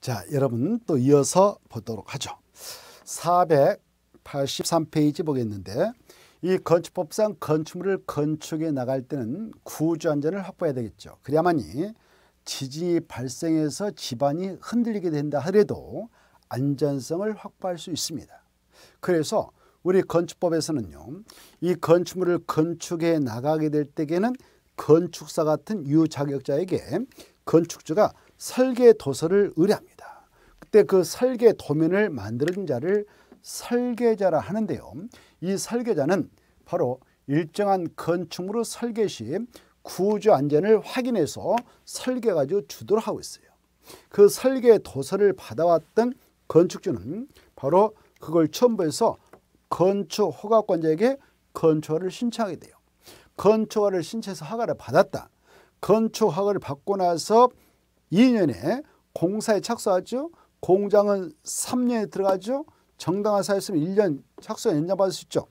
자, 여러분 또 이어서 보도록 하죠. 483페이지 보겠는데 이 건축법상 건축물을 건축해 나갈 때는 구조 안전을 확보해야 되겠죠. 그래야만이 지진이 발생해서 집안이 흔들리게 된다 하더라도 안전성을 확보할 수 있습니다. 그래서 우리 건축법에서는요. 이 건축물을 건축해 나가게 될 때에는 건축사 같은 유자격자에게 건축주가 설계 도서를 의뢰합니다. 그때 그 설계 도면을 만드는 자를 설계자라 하는데요. 이 설계자는 바로 일정한 건축물의 설계 시 구조 안전을 확인해서 설계 가지고 주도를 하고 있어요. 그 설계 도서를 받아왔던 건축주는 바로 그걸 첨부해서 건축 허가권자에게 건축허를 신청하게 돼요. 건축허를 신청해서 허가를 받았다. 건축허가를 받고 나서 2년에 공사에 착수하죠. 공장은 3년에 들어가죠. 정당한 사였으면 1년 착수 연장받을 수 있죠.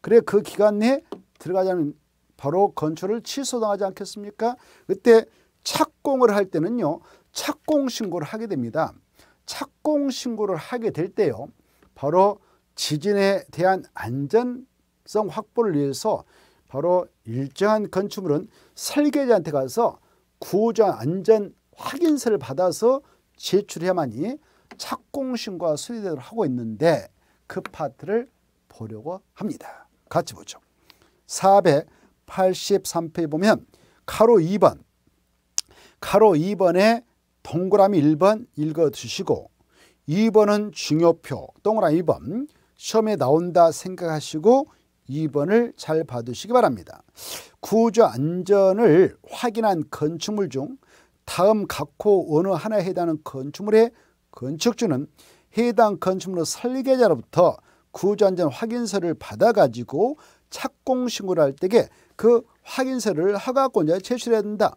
그래 그 기간 내에 들어가자면 바로 건축을 취소당하지 않겠습니까? 그때 착공을 할 때는요. 착공 신고를 하게 됩니다. 착공 신고를 하게 될 때요. 바로 지진에 대한 안전성 확보를 위해서 바로 일정한 건축물은 설계자한테 가서 구조 안전 확인서를 받아서 제출해야만이 착공신과와 수리대로 하고 있는데 그 파트를 보려고 합니다. 같이 보죠. 483페이지 보면 가로 2번 가로 2번에 동그라미 1번 읽어주시고 2번은 중요표 동그라미 1번 시험에 나온다 생각하시고 2번을 잘 봐두시기 바랍니다. 구조 안전을 확인한 건축물 중 다음 각호 어느 하나에 해당하는 건축물의 건축주는 해당 건축물의 설계자로부터 구조안전 확인서를 받아가지고 착공 신고를 할 때에 그 확인서를 허가권자에 제출해야 된다.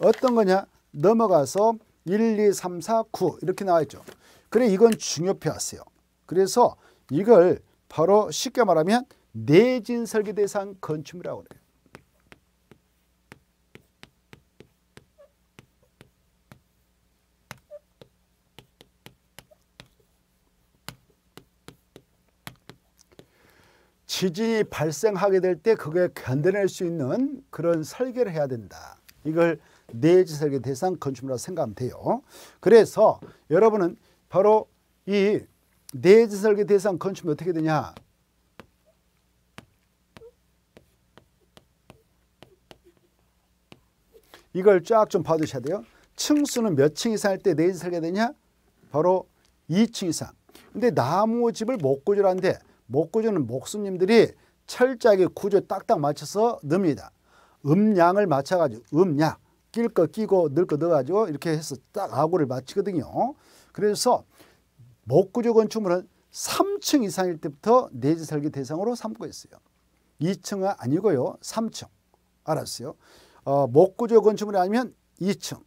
어떤 거냐? 넘어가서 1, 2, 3, 4, 9 이렇게 나와 있죠. 그래 이건 중요표였어요. 그래서 이걸 바로 쉽게 말하면 내진 설계 대상 건축이라고 물 그래요. 지진이 발생하게 될 때그게 견뎌낼 수 있는 그런 설계를 해야 된다. 이걸 내지 네 설계 대상 건축물이라고 생각하면 돼요. 그래서 여러분은 바로 이 내지 네 설계 대상 건축물 어떻게 되냐? 이걸 쫙 좀 봐두셔야 돼요. 층수는 몇 층 이상 할때 내지 네 설계 되냐? 바로 2층 이상. 근데 나무집을 못 구조하는데 목구조는 목수님들이 철저하게 구조 딱딱 맞춰서 넣습니다. 음양을 맞춰가지고 음양 낄거 끼고 넣거 넣어가지고 이렇게 해서 딱 아구를 맞추거든요. 그래서 목구조 건축물은 3층 이상일 때부터 내지 네 설계 대상으로 삼고 있어요. 2층은 아니고요. 3층. 알았어요. 어, 목구조 건축물이 아니면 2층.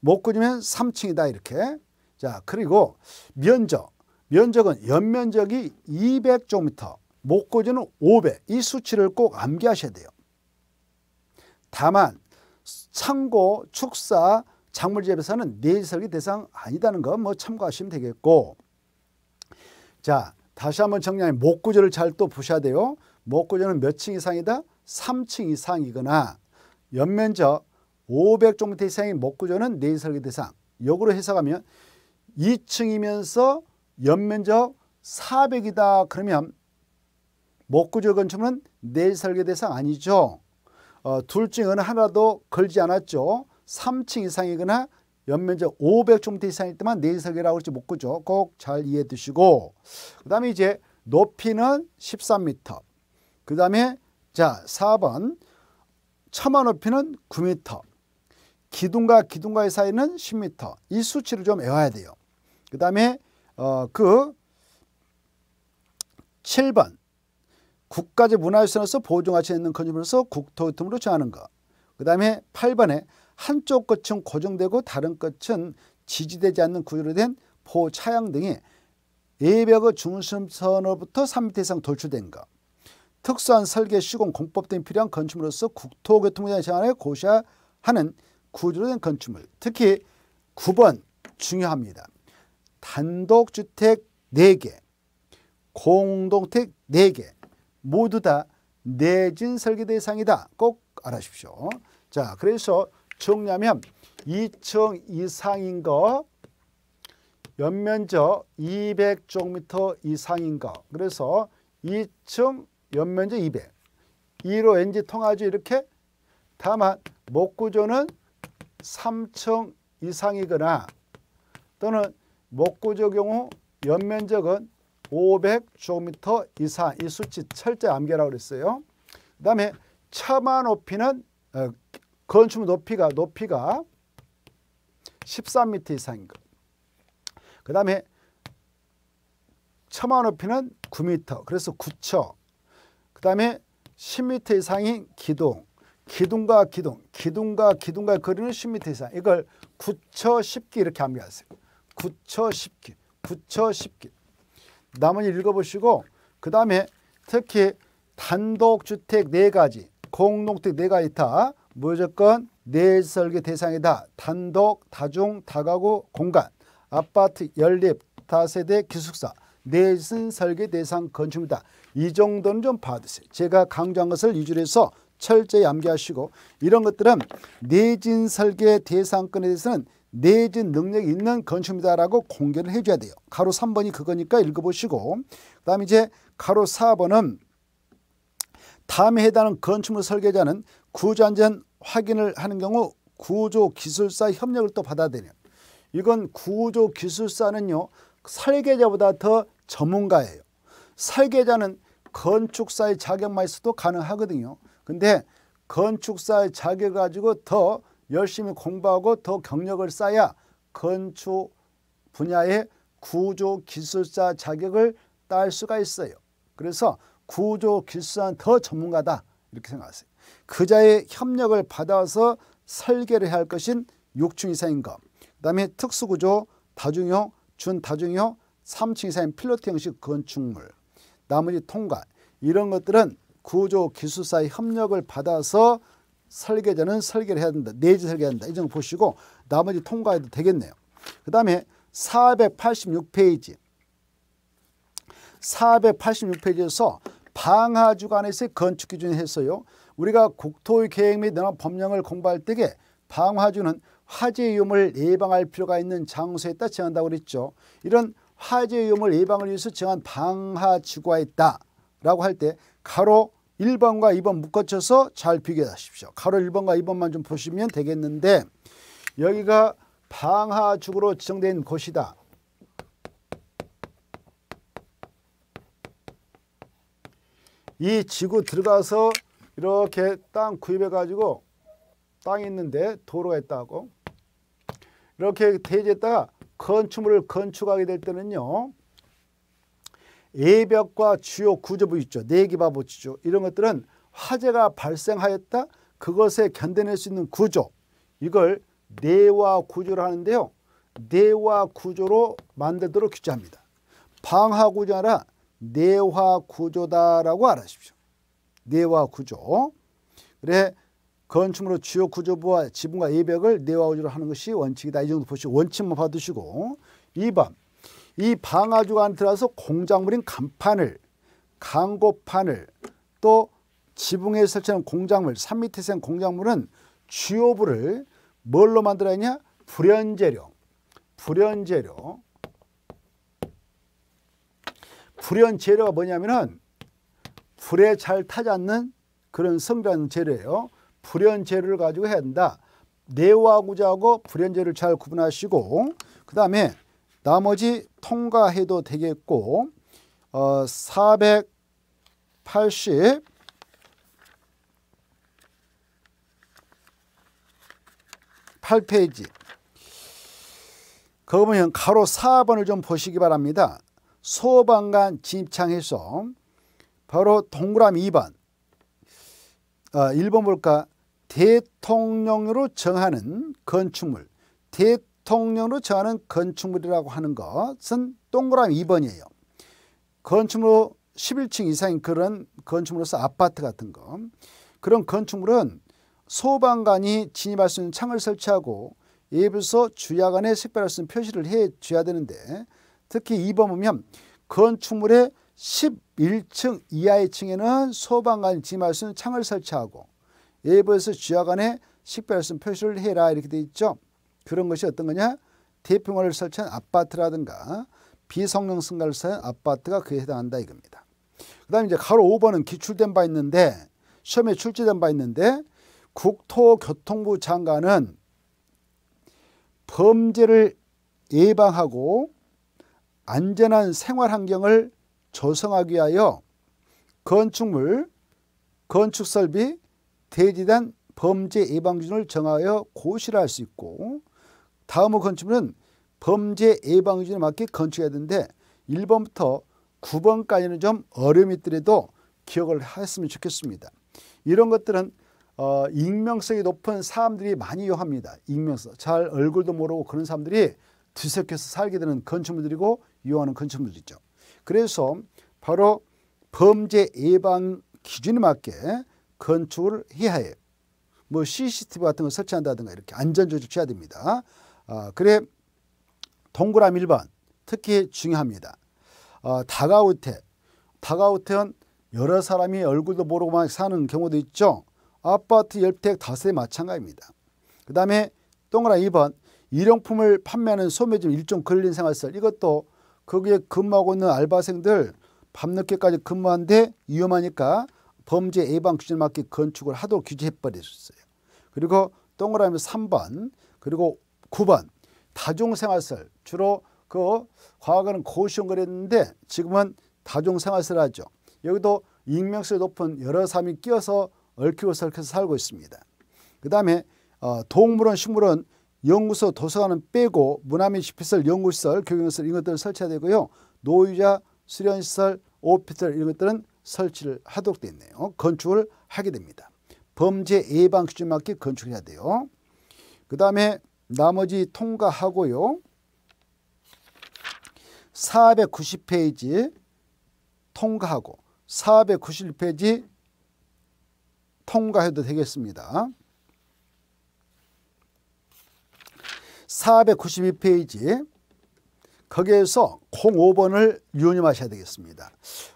목구조면 3층이다 이렇게. 자 그리고 면적 면적은 연면적이 200제곱미터, 목고지는 500. 이 수치를 꼭 암기하셔야 돼요. 다만 창고, 축사, 작물집에서는 내설계 대상 아니다는 건뭐 참고하시면 되겠고 자 다시 한번 정리하 목구조를 잘 또 보셔야 돼요. 목구조는 몇 층 이상이다? 3층 이상이거나 연면적 500종미터 이상의 목구조는 내설계 대상 역으로 해석하면 2층이면서 연면적 400이다 그러면 목구조 건축은 내 설계 대상 아니죠. 어, 둘 중은 하나도 걸지 않았죠. 3층 이상이거나 연면적 500m 이상일 때만 내일 설계라고 그러지 목구조 꼭 잘 이해해 두시고 그 다음에 이제 높이는 13m 그 다음에 자 4번 처마 높이는 9m 기둥과 기둥과의 사이는 10m 이 수치를 좀 외워야 돼요. 그 다음에 어, 그 7번 국가적 문화유산으로서 보존가치 있는 건축물로서 국토유통으로 정하는 것. 그 다음에 8번에 한쪽 끝은 고정되고 다른 끝은 지지되지 않는 구조로 된 보차양 등이 예벽의 중심선으로부터 3m 이상 돌출된 것. 특수한 설계, 시공, 공법 등이 필요한 건축물로서 국토교통부장 제안에 고시하는 구조로 된 건축물. 특히 9번 중요합니다. 단독주택 4개, 공동택 4개 모두 다 내진 설계 대상이다. 꼭 알아십시오. 자, 그래서 정리하면 2층 이상인 거, 연면적 2 0 0제미터 이상인 거. 그래서 2층 연면적 200, 2로 엔 g 통하죠. 이렇게. 다만 목구조는 3층 이상이거나 또는 목구조 경우 연면적은 500제곱미터 이상 이 수치 철저히 암기라고 그랬어요. 그 다음에 차마 높이는 어, 건축 높이가 높이가 13m 이상인 것. 그 다음에 처마 높이는 9m 그래서 9처 그 다음에 10m 이상인 기둥 기둥과 기둥 기둥과 기둥과 거리는 10m 이상 이걸 9처 10기 이렇게 암기하요 구처 10기, 처1 0 나머지 읽어보시고 그 다음에 특히 단독주택 4가지, 공동주택 4가지 다 무조건 내설계 대상이다. 단독, 다중, 다가구, 공간, 아파트, 연립, 다세대, 기숙사, 내선 설계 대상 건축입니다. 이 정도는 좀 봐두세요. 제가 강조한 것을 유지 해서 철저히 암기하시고 이런 것들은 내진 설계 대상권에 대해서는 내진 능력이 있는 건축물이다라고 공개를 해줘야 돼요. 가로 3번이 그거니까 읽어보시고 그 다음에 이제 가로 4번은 다음에 해당하는 건축물 설계자는 구조안전 확인을 하는 경우 구조기술사 협력을 또 받아들여요. 이건 구조기술사는요. 설계자보다 더 전문가예요. 설계자는 건축사의 자격만 있어도 가능하거든요. 근데 건축사의 자격 가지고 더 열심히 공부하고 더 경력을 쌓아야 건축 분야의 구조 기술자 자격을 딸 수가 있어요. 그래서 구조 기술자는 더 전문가다 이렇게 생각하세요. 그자의 협력을 받아서 설계를 해야 할 것인 6층 이상인 것, 그 다음에 특수구조, 다중형, 준다중형, 3층 이상인 필로트 형식 건축물, 나머지 통관 이런 것들은 구조 기술사의 협력을 받아서 설계자는 설계를 해야 된다. 내지 설계해야 된다. 이 점을 보시고 나머지 통과해도 되겠네요. 그 다음에 486페이지 486페이지에서 방화주간에서의 건축기준에 했어요. 우리가 국토의 계획 및 내란 법령을 공부할 때에 방화주는 화재 위험을 예방할 필요가 있는 장소에 따라 정한다고 그랬죠. 이런 화재 위험을 예방을 위해서 정한 방화지구가 있다라고 할 때 가로 1번과 2번 묶어쳐서 잘 비교하십시오. 가로 1번과 2번만 좀 보시면 되겠는데 여기가 방하축으로 지정된 곳이다. 이 지구 들어가서 이렇게 땅 구입해가지고 땅이 있는데 도로가 있다고 이렇게 대지에다가 건축물을 건축하게 될 때는요. 예벽과 주요 구조부 있죠. 내기바보치죠 네 이런 것들은 화재가 발생하였다. 그것에 견뎌낼 수 있는 구조 이걸 내와 구조를 하는데요. 내화 구조로 만들도록 규제합니다. 방화 구조라 내화 구조다라고 알아십시오. 내화 구조. 그래 건축물의 주요 구조부와 지붕과 예벽을 내화 구조로 하는 것이 원칙이다. 이 정도 보시고 원칙만 봐두시고 2번 이 방아주가 안 들어서 공작물인 간판을, 광고판을 또 지붕에 설치한 공작물, 3미터 이상 공작물은 주요부를 뭘로 만들어야 하냐 불연재료, 불연재료. 불연재료가 뭐냐면은 불에 잘 타지 않는 그런 성장 재료예요. 불연재료를 가지고 해야 된다. 내화구자하고 불연재료를 잘 구분하시고 그 다음에 나머지 통과해도 되겠고 어, 480 8페이지 그러면 가로 4번을 좀 보시기 바랍니다. 소방관 진입창에서 바로 동그라미 2번 어, 1번 볼까? 대통령으로 정하는 건축물, 대통령으로 정하는 건축물이라고 하는 것은 동그라미 2번이에요. 건축물 11층 이상인 그런 건축물로서 아파트 같은 거 그런 건축물은 소방관이 진입할 수 있는 창을 설치하고 예부서 주야간에 식별할 수 있는 표시를 해줘야 되는데 특히 2번 보면 건축물의 11층 이하의 층에는 소방관이 진입할 수 있는 창을 설치하고 예부에 주야간에 식별할 수 있는 표시를 해라 이렇게 돼 있죠. 그런 것이 어떤 거냐? 대피공원 설치한 아파트라든가 비성능 승가를 사한 아파트가 그에 해당한다 이겁니다. 그 다음에 이제 가로 5번은 기출된 바 있는데 시험에 출제된 바 있는데 국토교통부 장관은 범죄를 예방하고 안전한 생활 환경을 조성하기 위하여 건축물, 건축설비, 대지단 범죄 예방 기준을 정하여 고시를 할 수 있고 다음으로 건축물은 범죄 예방 기준에 맞게 건축해야 되는데 1번부터 9번까지는 좀 어려움이 있더라도 기억을 했으면 좋겠습니다. 이런 것들은 어, 익명성이 높은 사람들이 많이 이합니다 익명성. 잘 얼굴도 모르고 그런 사람들이 뒤섞여서 살게 되는 건축물들이고 이하는 건축물들이죠. 그래서 바로 범죄 예방 기준에 맞게 건축을 해야 해요. 뭐 CCTV 같은 걸 설치한다든가 이렇게 안전조치 해야 됩니다. 어, 그래 동그라미 1번 특히 중요합니다. 어, 아, 다가우태 다가우태는 여러 사람이 얼굴도 모르고 막 사는 경우도 있죠. 아파트 열택 다세 마찬가지입니다. 그 다음에 동그라미 2번 일용품을 판매하는 소매점 일종 걸린 생활설 이것도 거기에 근무하고 있는 알바생들 밤늦게까지 근무한데 위험하니까 범죄 예방 규제에 맞게 건축을 하도록 규제해버렸어요. 그리고 동그라미 3번 그리고 9번 다중생활설 주로 그 과거는 고시원 그랬는데 지금은 다중생활설 을 하죠. 여기도 익명성이 높은 여러 사람이 끼어서 얽히고 설켜서 살고 있습니다. 그 다음에 어, 동물원, 식물원, 연구소, 도서관은 빼고 문화민 집회설, 연구시설, 교육시설 이런 것들을 설치해야 되고요. 노유자, 수련시설, 오피스텔 이런 것들은 설치를 하도록 되어 있네요. 건축을 하게 됩니다. 범죄 예방 기준 맞게 건축해야 돼요. 그 다음에 나머지 통과하고요. 490페이지 통과하고 491페이지 통과해도 되겠습니다. 492페이지 거기에서 05번을 유념하셔야 되겠습니다.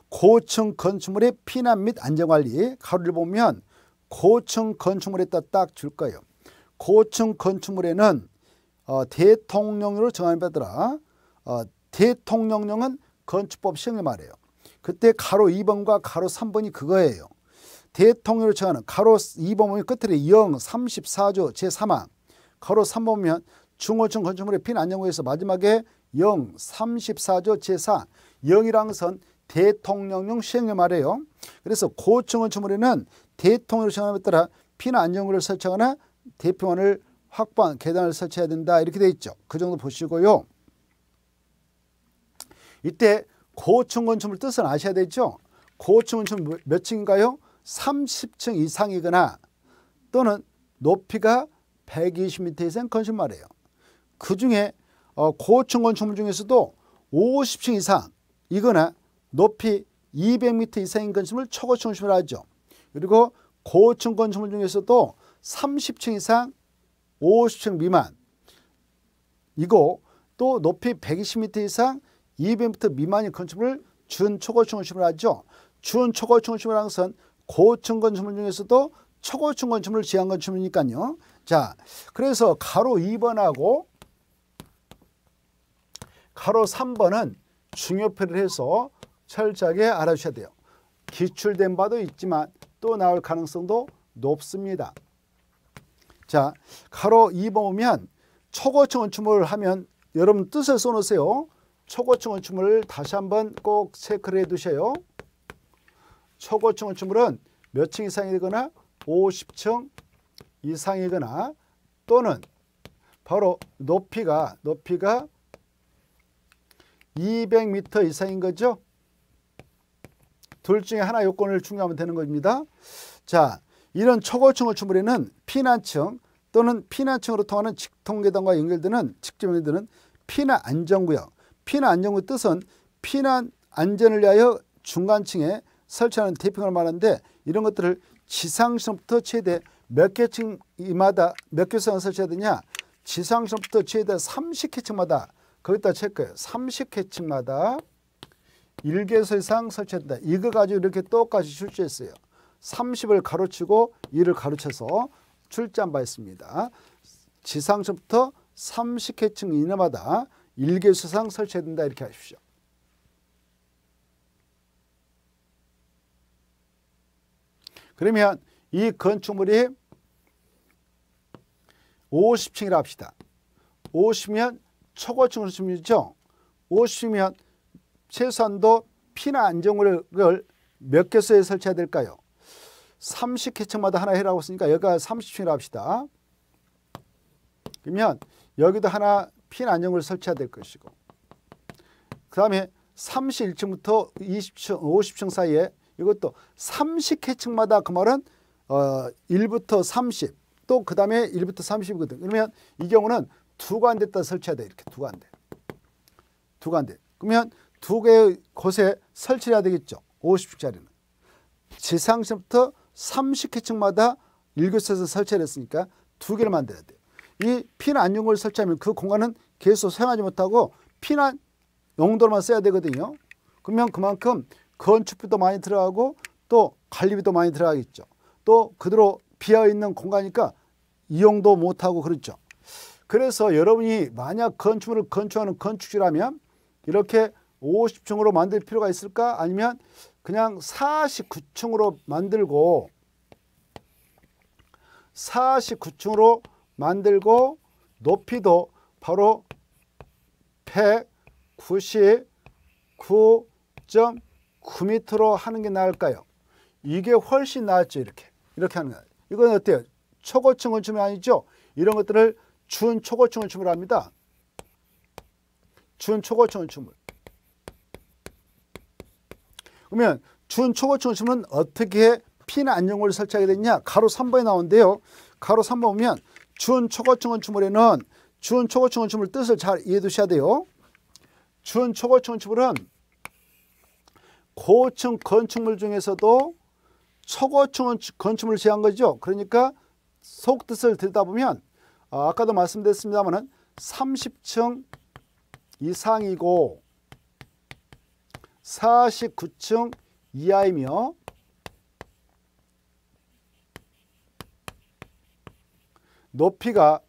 고층 건축물의 피난 및 안전관리 가로를 보면 고층 건축물에 따 딱줄 거예요. 고층 건축물에는 어, 대통령령으 정한 바 따라 어, 대통령령은 건축법 시행을 말해요. 그때 가로 2번과 가로 3번이 그거예요. 대통령을 정하는 가로 2번의 끝에 0, 34조 제3항 가로 3번이면 중호층 건축물의 핀 안녕구에서 마지막에 0, 34조 제4 0이라 것은 대통령령 시행을 말해요. 그래서 고층 건축물에는 대통령을 정함에 따라 핀 안녕구를 설정하는 대표원을 확보한 계단을 설치해야 된다 이렇게 돼 있죠. 그 정도 보시고요. 이때 고층 건축물 뜻은 아셔야 되죠. 고층 건축물 몇 층인가요? 30층 이상이거나 또는 높이가 120m 이상 건축말이에요. 그 중에 어, 고층 건축물 중에서도 50층 이상 이거나 높이 200m 이상인 건축물 초고층 건축물 하죠. 그리고 고층 건축물 중에서도 30층 이상 50층 미만 이고 또 높이 120m 이상 200m 미만인 건축물 준초고층 건축물 하죠. 준초고층 건축물이는 것은 고층 건축물 중에서도 초고층 건축물을 지향 건축물이니까요. 자, 그래서 가로 2번하고 가로 3번은 중요표를 해서 철저하게 알아주셔야 돼요. 기출된 바도 있지만 또 나올 가능성도 높습니다. 자, 가로 2번 이면 초고층 원춤을 하면 여러분 뜻을 써놓으세요. 초고층 원춤을 다시 한번 꼭 체크를 해두세요. 초고층 원춤은몇 층 이상이거나 50층 이상이거나 또는 바로 높이가 높이가 200m 이상인 거죠. 둘 중에 하나 요건을 충족하면 되는 겁니다. 자, 이런 초고층을 추모리는 피난층 또는 피난층으로 통하는 직통계단과 연결되는 직접 연결되는 피난 안전구역 피난 안전구역 뜻은 피난 안전을 위하여 중간층에 설치하는 대핑을 말하는데 이런 것들을 지상층부터 시 최대 몇 개층이마다 몇 개층을 설치해야 되냐 지상층부터 시 최대 30개층마다 거기다 체크해요 30개층마다 1개소 이상 설치한다 이거 가지고 이렇게 똑같이 출제했어요 30을 가로치고 2를 가로쳐서 출제한 바 있습니다. 지상서부터 30회층 이내마다 1개수상 설치해야 된다 이렇게 하십시오. 그러면 이 건축물이 50층이라 합시다. 50면 초고층으로 주면죠. 50면 최소한도 피나 안정구몇 개수에 설치해야 될까요? 30회층마다 하나 해라고 했으니까 여기가 30층이라 합시다. 그러면 여기도 하나 핀 안정을 설치해야 될 것이고 그 다음에 31층부터 20층, 50층 사이에 이것도 30회층마다 그 말은 어, 1부터 30, 또 그 다음에 1부터 30이거든. 그러면 이 경우는 두 간대다 설치해야 돼. 이렇게 두 간대. 두 간대. 그러면 두 개의 곳에 설치해야 되겠죠. 50층짜리는. 지상층부터 30회층마다 1교차에서 설치를 했으니까 두 개를 만들어야 돼요. 이핀 안용을 설치하면 그 공간은 계속 사용하지 못하고 핀한 용도로만 써야 되거든요. 그러면 그만큼 건축비도 많이 들어가고 또 관리비도 많이 들어가겠죠. 또 그대로 비어있는 공간이니까 이용도 못하고 그렇죠. 그래서 여러분이 만약 건축물을 건축하는 건축주라면 이렇게 50층으로 만들 필요가 있을까? 아니면 그냥 49층으로 만들고 49층으로 만들고 높이도 바로 199.9m로 하는 게 나을까요? 이게 훨씬 낫죠. 이렇게. 이렇게 하는 거예요. 이건 어때요? 초고층을 춤이 아니죠? 이런 것들을 준 초고층을 춤을 합니다. 준 초고층을 춤을. 그러면 준 초고층을 치 어떻게 핀 안정호를 설치하게 됐냐? 가로 3번에 나오는데요. 가로 3번 보면 준 초고층 건에는준 초고층 건축 뜻을 잘 이해해 두셔야 돼요. 준 초고층 건은 고층 건축물 중에서도 초고층 건축물을 제한 거죠. 그러니까 속뜻을 들여다보면 어, 아, 까도말씀드렸습니다마 30층 이상이고 49층 이하이며 높이가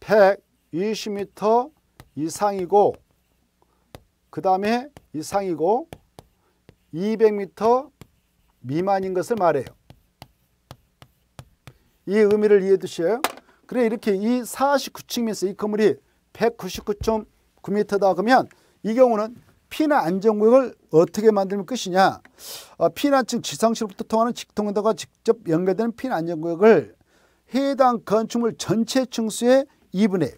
120m 이상이고 그 다음에 이상이고 200m 미만인 것을 말해요. 이 의미를 이해해 두셔요. 그래 이렇게 이 49층에서 이 건물이 199.2 9m다 그러면 이 경우는 피난 안전구역을 어떻게 만들면 끝이냐 어, 피난층 지상시로부터 통하는 직통도가 직접 연결되는 피난 안전구역을 해당 건축물 전체 층수의 2분의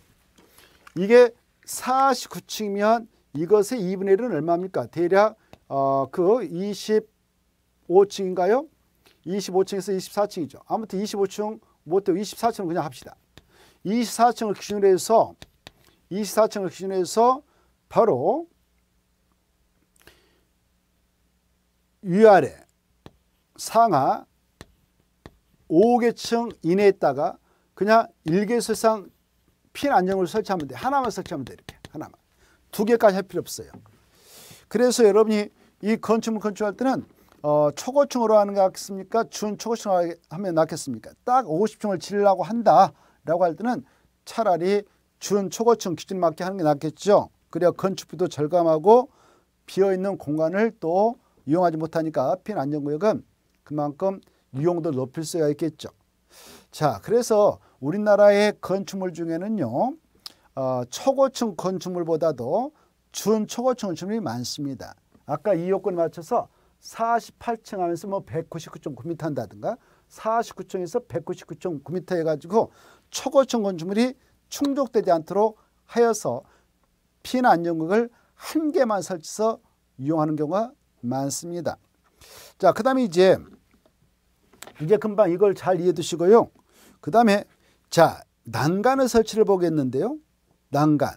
1. 이게 49층이면 이것의 2분의 1은 얼마입니까? 대략 어, 그 25층인가요? 25층에서 24층이죠. 아무튼 25층 못해 24층은 그냥 합시다. 24층을 기준으로 해서 24층을 기준해서 바로 위아래 상하 5개층 이내에 있다가 그냥 일개설상 핀 안정을 설치하면 돼. 하나만 설치하면 돼. 이렇게 하나만. 두 개까지 할 필요 없어요. 그래서 여러분이 이 건축물 건축할 때는 어, 초고층으로 하는 게 낫겠습니까? 준초고층으로 하면 낫겠습니까? 딱 50층을 지으려고 한다라고 할 때는 차라리 준 초고층 기준 맞게 하는 게 낫겠죠. 그래야 건축비도 절감하고 비어있는 공간을 또 이용하지 못하니까 핀 안전구역은 그만큼 이용도 높일 수가 있겠죠. 자, 그래서 우리나라의 건축물 중에는요. 어, 초고층 건축물보다도 준초고층 건축물이 많습니다. 아까 이 요건에 맞춰서 48층 하면서 뭐 199.9m 한다든가 49층에서 199.9m 해가지고 초고층 건축물이 충족되지 않도록 하여서 피난나극을한 개만 설치해서 이용하는 경우가 많습니다. 자, 그 다음에 이제 이제 금방 이걸 잘이해 두시고요. 그 다음에 자, 난간의 설치를 보겠는데요. 난간.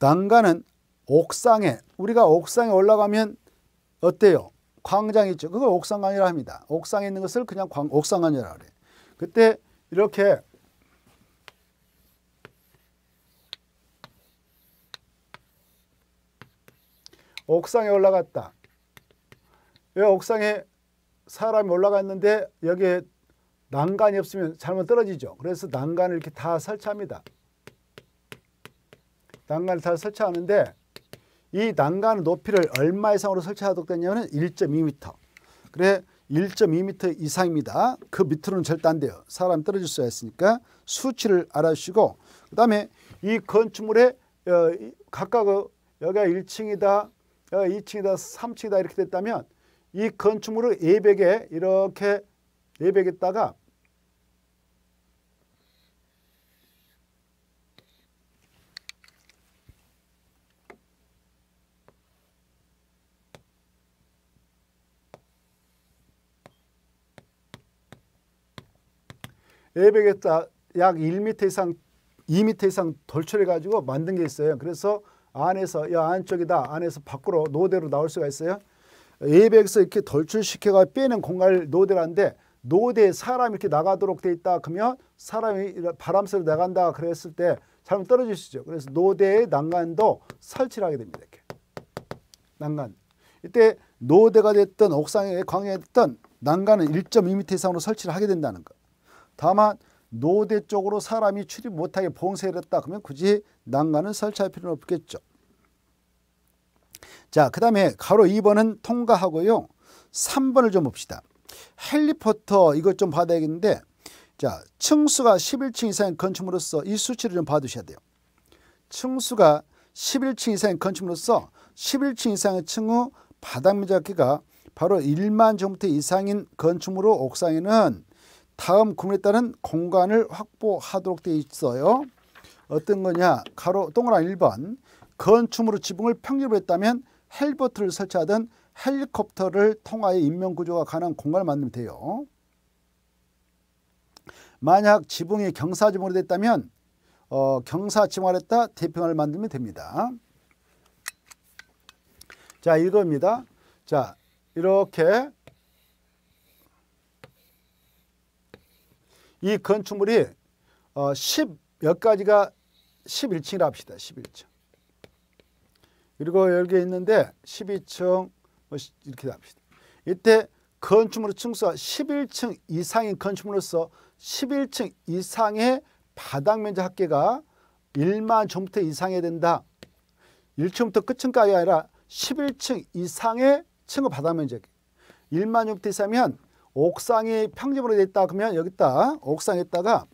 난간은 옥상에 우리가 옥상에 올라가면 어때요? 광장 있죠. 그걸 옥상강이라 합니다. 옥상에 있는 것을 그냥 광, 옥상강이라 그래. 그때 이렇게 옥상에 올라갔다. 왜 옥상에 사람이 올라갔는데 여기에 난간이 없으면 잘못 떨어지죠. 그래서 난간을 이렇게 다 설치합니다. 난간을 다 설치하는데 이 난간 높이를 얼마 이상으로 설치하도록 되냐면 1.2m. 그래 1.2m 이상입니다. 그 밑으로는 절대 안 돼요. 사람 떨어질 수 있으니까 수치를 알아주시고 그 다음에 이 건축물에 어, 각각 여기가 1층이다, 여기가 어, 2층이다, 3층이다 이렇게 됐다면 이 건축물을 예백에 이렇게 예백에다가 에어백에 약 1m 이상 2m 이상 돌출해 가지고 만든 게 있어요. 그래서 안에서 이 안쪽이다 안에서 밖으로 노대로 나올 수가 있어요. 에어백에서 이렇게 돌출시켜가 빼는 공간을 노대라는데 노대에 사람이 이렇게 나가도록 돼 있다 그러면 사람이 바람 쐬러 나간다 그랬을 때 사람 떨어질 수 있죠. 그래서 노대의 난간도 설치를 하게 됩니다. 이렇게 난간. 이때 노대가 됐던 옥상에 광야에 됐던 난간은 1.2m 이상으로 설치를 하게 된다는 거. 다만 노대 쪽으로 사람이 출입 못하게 봉쇄를 했다 그러면 굳이 난간을 설치할 필요는 없겠죠. 자, 그 다음에 가로 2번은 통과하고요. 3번을 좀 봅시다. 헬리포터 이것 좀받야겠는데 자, 층수가 11층 이상인 건축물로서 이 수치를 좀 봐두셔야 돼요. 층수가 11층 이상인 건축물로서 11층 이상의 층후 바닥 면적기가 바로 1만 제곱 이상인 건축물로 옥상에는 다음 구매에 따른 공간을 확보하도록 되어 있어요. 어떤 거냐? 가로 동그란 1번. 건축물로 지붕을 평지로 했다면 헬버트를 설치하던 헬리콥터를 통하여 인명 구조가 가능한 공간을 만들면 돼요. 만약 지붕이 경사지붕으로 됐다면 어, 경사지붕 아래 다 대평을 만들면 됩니다. 자, 이겁니다. 자, 이렇게 이 건축물이 어, 10 몇 가지가 11층이라 합시다. 11층. 그리고 여기에 있는데 12층 뭐 이렇게 합시다. 이때 건축물의 층수가 11층 이상인 건축물로서 11층 이상의 바닥 면적 합계가 1만 점부터 이상해야 된다. 1층부터 끝층까지 아니라 11층 이상의 층의 바닥 면적. 1만 제곱미터 이상면 옥상이 평지으로 되어 있다 그러면 여기다 옥상에다가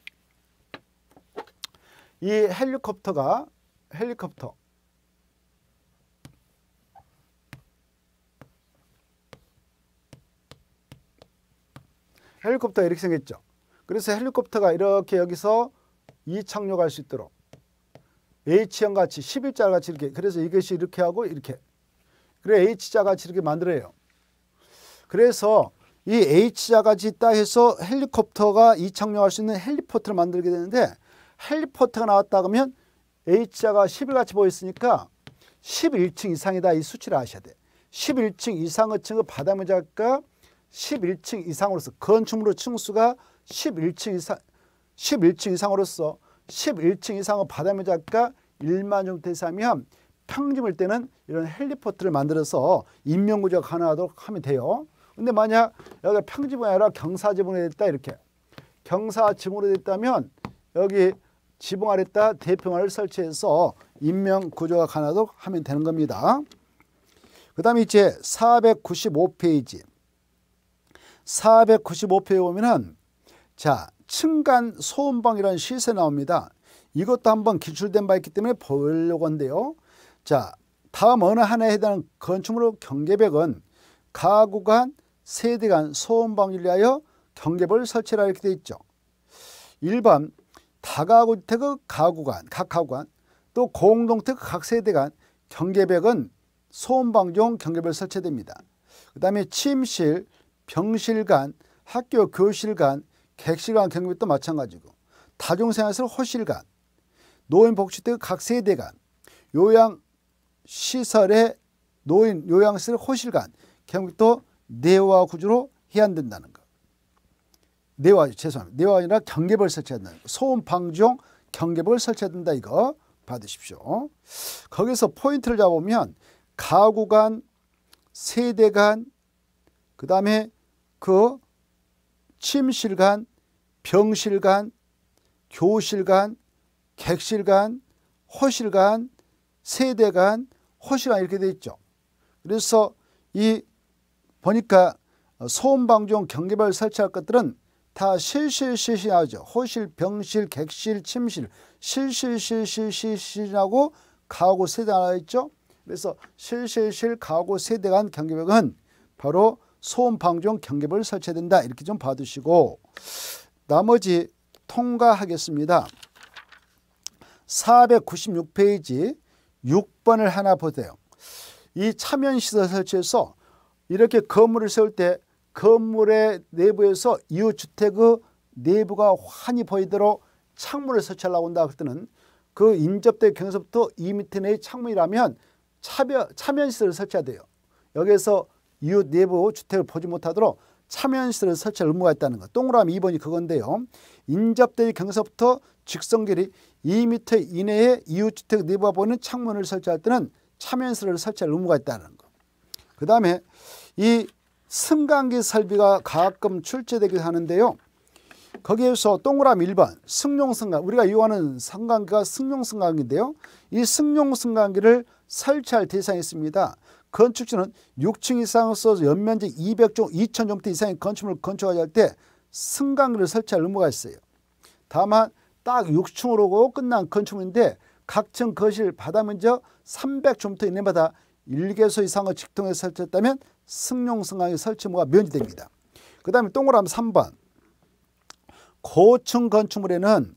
이 헬리콥터가 헬리콥터 헬리콥터가 이렇게 생겼죠. 그래서 헬리콥터가 이렇게 여기서 이착륙할 수 있도록 H형 같이 11자 같이 이렇게 그래서 이것이 이렇게 하고 이렇게 그래 H자 같이 이렇게 만들어요. 그래서 이 H자가 짓다 해서 헬리콥터가 이착륙할 수 있는 헬리포트를 만들게 되는데 헬리포트가 나왔다 그러면 H자가 11같이 보였으니까 11층 이상이다 이 수치를 아셔야 돼. 11층 이상의 층의 바다 면적과 11층 이상으로서 건축물의 층수가 11층 이상 11층 이상으로서 11층 이상의 바다 면적과 1만 정도 대사면 평지일 때는 이런 헬리포트를 만들어서 인명구조가 가능하도록 하면 돼요. 근데 만약 여기 평지분이 아니라 경사지분이 됐다 이렇게 경사지분으로 됐다면 여기 지붕 아래다 대평화를 설치해서 인명 구조가 가능하도록 하면 되는 겁니다. 그 다음에 이제 495페이지 495페이지 보면은 자 층간 소음방이라는 시세 나옵니다. 이것도 한번 기출된 바 있기 때문에 보려고 한데요. 자 다음 어느 하나에 해당하는 건축물의 경계벽은 가구 간 세대 간 소음 방지를 위하여 경계벌 설치라 이렇게 돼 있죠. 1번 다가구 주택의 가구 간, 각 가구 간, 또 공동택 각 세대 간 경계벽은 소음 방지용 경계벽 설치됩니다. 그 다음에 침실, 병실 간, 학교 교실 간, 객실 간 경계벽도 마찬가지고 다중생활시 호실 간, 노인복지택 각 세대 간, 요양시설의 노인 요양시 호실 간 경계벽도 내와 구조로 해안된다는 것. 내와 죄송합니다. 내와 아니라 경계벌 설치한다는 것. 소음 방종 경계벌 설치한다 이거 받으십시오. 거기서 포인트를 잡으면 가구 간, 세대 간, 그 다음에 그 침실 간, 병실 간, 교실 간, 객실 간, 허실 간, 세대 간, 허실 간 이렇게 돼 있죠. 그래서 이 보니까 소음방종 경계별 설치할 것들은 다 실실실실하죠. 호실, 병실, 객실, 침실 실실실실실실라고 가구 세대 가나 있죠. 그래서 실실실 가구 세대 간 경계벽은 바로 소음방종 경계벽을 설치된다 해야 이렇게 좀 봐두시고 나머지 통과하겠습니다. 496페이지 6번을 하나 보세요. 이 참여시설 설치에서 이렇게 건물을 세울 때 건물의 내부에서 이웃주택의 내부가 환히 보이도록 창문을 설치하려고 한다 할 때는 그 인접대 경에서부터 2m 내의 창문이라면 차면, 차면 시설을 설치해야 돼요. 여기에서 이웃 내부 주택을 보지 못하도록 차면 시설을 설치할 의무가 있다는 것. 동그라미 2번이 그건데요. 인접대의 경서부터 직선길이 2m 이내에 이웃주택 내부가 보는 이 창문을 설치할 때는 차면 시설을 설치할 의무가 있다는 것. 그 다음에 이 승강기 설비가 가끔 출제되기도 하는데요. 거기에서 동그라미 1번 승용승강 우리가 이용하는 승강기가 승용승강기인데요. 이 승용승강기를 설치할 대상이 있습니다. 건축주는 6층 이상으로서 연면적 200종 2000종대 이상의 건축물을 건축하려 할 때 승강기를 설치할 의무가 있어요. 다만 딱 6층으로 끝난 건축물인데 각층 거실 바닥 면적 300종부터 이내마다 1개소 이상의 직통에 설치했다면 승용승강의 설치무가 면제됩니다. 그 다음에 동그라미 3번 고층 건축물에는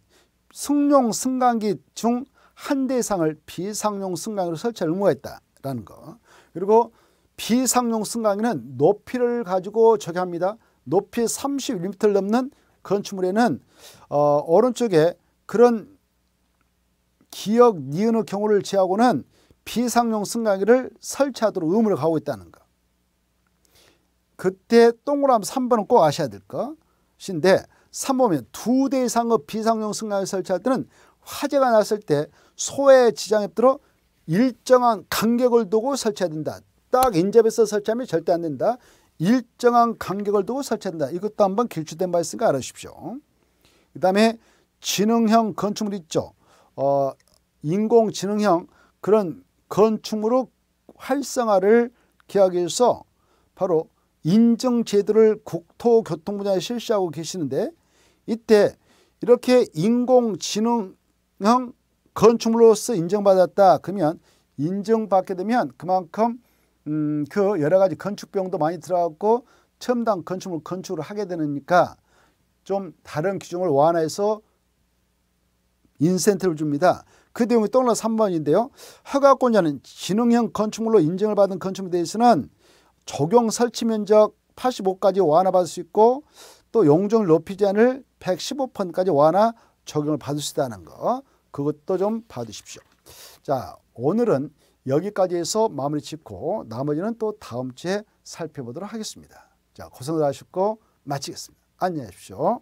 승용 승강기 중 한 대 이상을 비상용 승강기로 설치할 의무가 있다라는 거. 그리고 비상용 승강기는 높이를 가지고 적용합니다. 높이 31m를 넘는 건축물에는 어, 오른쪽에 그런 기역 니은의 경우를 제하고는 비상용 승강기를 설치하도록 의무를 가고 있다는 거. 그때 동그라미 3번은 꼭 아셔야 될 것인데 3번은 두 대 이상의 비상용 승강기 를 설치할 때는 화재가 났을 때 소외 지장에 들어 일정한 간격을 두고 설치해야 된다. 딱 인접에서 설치하면 절대 안 된다. 일정한 간격을 두고 설치한다. 이것도 한번 길출된 바 있으니까 알아주십시오. 그 다음에 지능형 건축물 있죠. 어, 인공지능형 그런 건축물로 활성화를 기하기 위해서 바로 인증 제도를 국토교통 부장에 실시하고 계시는데 이때 이렇게 인공지능형 건축물로서 인정받았다 그러면 인정받게 되면 그만큼 음, 그 여러 가지 건축병도 많이 들어갔고 첨단 건축물 건축을 하게 되니까 좀 다른 기준을 완화해서 인센티브를 줍니다. 그 내용이 떠올라 3번인데요. 허가권자는 지능형 건축물로 인증을 받은 건축물에 대해서는 적용 설치 면적 85까지 완화받을 수 있고 또 용적률 높이지 않을 115%까지 완화 적용을 받을 수 있다는 거 그것도 좀 봐주십시오. 자 오늘은 여기까지 해서 마무리 짓고 나머지는 또 다음 주에 살펴보도록 하겠습니다. 자 고생을 하셨고 마치겠습니다. 안녕히 계십시오.